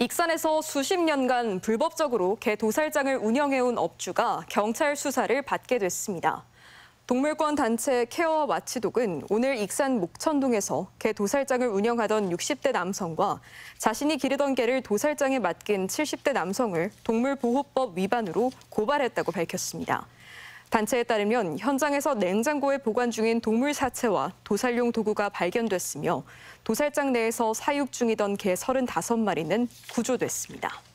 익산에서 수십 년간 불법적으로 개 도살장을 운영해온 업주가 경찰 수사를 받게 됐습니다. 동물권 단체 케어 와치독은 마 오늘 익산 목천동에서 개 도살장을 운영하던 60대 남성과 자신이 기르던 개를 도살장에 맡긴 70대 남성을 동물보호법 위반으로 고발했다고 밝혔습니다. 단체에 따르면 현장에서 냉장고에 보관 중인 동물 사체와 도살용 도구가 발견됐으며 도살장 내에서 사육 중이던 개 35마리는 구조됐습니다.